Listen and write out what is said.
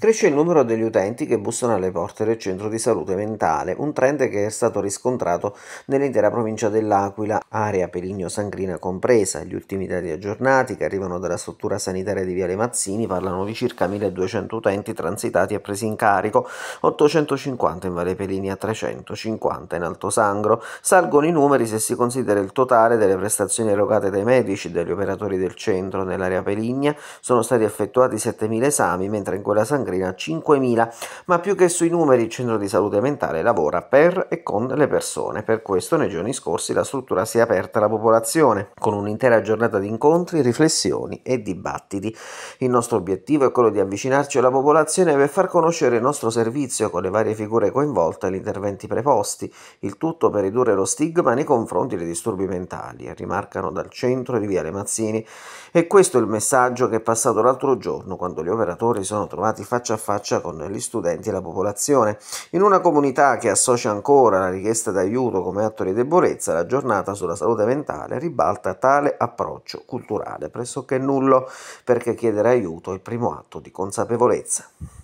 Cresce il numero degli utenti che bussano alle porte del centro di salute mentale, un trend che è stato riscontrato nell'intera provincia dell'Aquila, area Peligno-Sangrina compresa. Gli ultimi dati aggiornati che arrivano dalla struttura sanitaria di Viale Mazzini parlano di circa 1200 utenti transitati e presi in carico, 850 in Valle Pelinia, 350 in Alto Sangro. Salgono i numeri se si considera il totale delle prestazioni erogate dai medici e dagli operatori del centro. Nell'area Peligna sono stati effettuati 7000 esami, mentre in quella sangrina Langrina 5.000, ma più che sui numeri il centro di salute mentale lavora per e con le persone. Per questo nei giorni scorsi la struttura si è aperta alla popolazione, con un'intera giornata di incontri, riflessioni e dibattiti. Il nostro obiettivo è quello di avvicinarci alla popolazione per far conoscere il nostro servizio con le varie figure coinvolte e gli interventi preposti, il tutto per ridurre lo stigma nei confronti dei disturbi mentali, rimarcano dal centro di Viale Mazzini. E questo è il messaggio che è passato l'altro giorno quando gli operatori sono trovati facendo faccia a faccia con gli studenti e la popolazione. In una comunità che associa ancora la richiesta d'aiuto come atto di debolezza, la giornata sulla salute mentale ribalta tale approccio culturale pressoché nullo perché chiedere aiuto è il primo atto di consapevolezza.